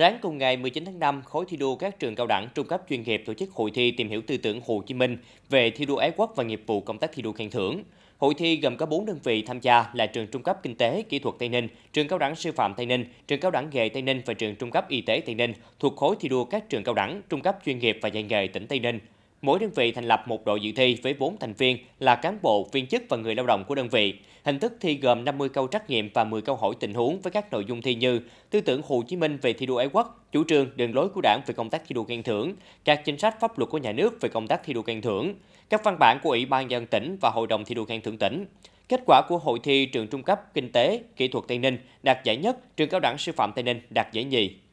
Sáng cùng ngày 19 tháng 5, khối thi đua các trường cao đẳng trung cấp chuyên nghiệp tổ chức hội thi tìm hiểu tư tưởng Hồ Chí Minh về thi đua ái quốc và nghiệp vụ công tác thi đua khen thưởng. Hội thi gồm có 4 đơn vị tham gia là trường trung cấp kinh tế kỹ thuật Tây Ninh, trường cao đẳng sư phạm Tây Ninh, trường cao đẳng nghề Tây Ninh và trường trung cấp y tế Tây Ninh thuộc khối thi đua các trường cao đẳng trung cấp chuyên nghiệp và dạy nghề tỉnh Tây Ninh. Mỗi đơn vị thành lập một đội dự thi với 4 thành viên là cán bộ, viên chức và người lao động của đơn vị. Hình thức thi gồm 50 câu trắc nghiệm và 10 câu hỏi tình huống với các nội dung thi như tư tưởng Hồ Chí Minh về thi đua ái quốc, chủ trương đường lối của Đảng về công tác thi đua khen thưởng, các chính sách pháp luật của nhà nước về công tác thi đua khen thưởng, các văn bản của Ủy ban dân tỉnh và Hội đồng thi đua khen thưởng tỉnh. Kết quả của hội thi trường trung cấp kinh tế, kỹ thuật Tây Ninh đạt giải nhất, trường cao đẳng sư phạm Tây Ninh đạt giải nhì.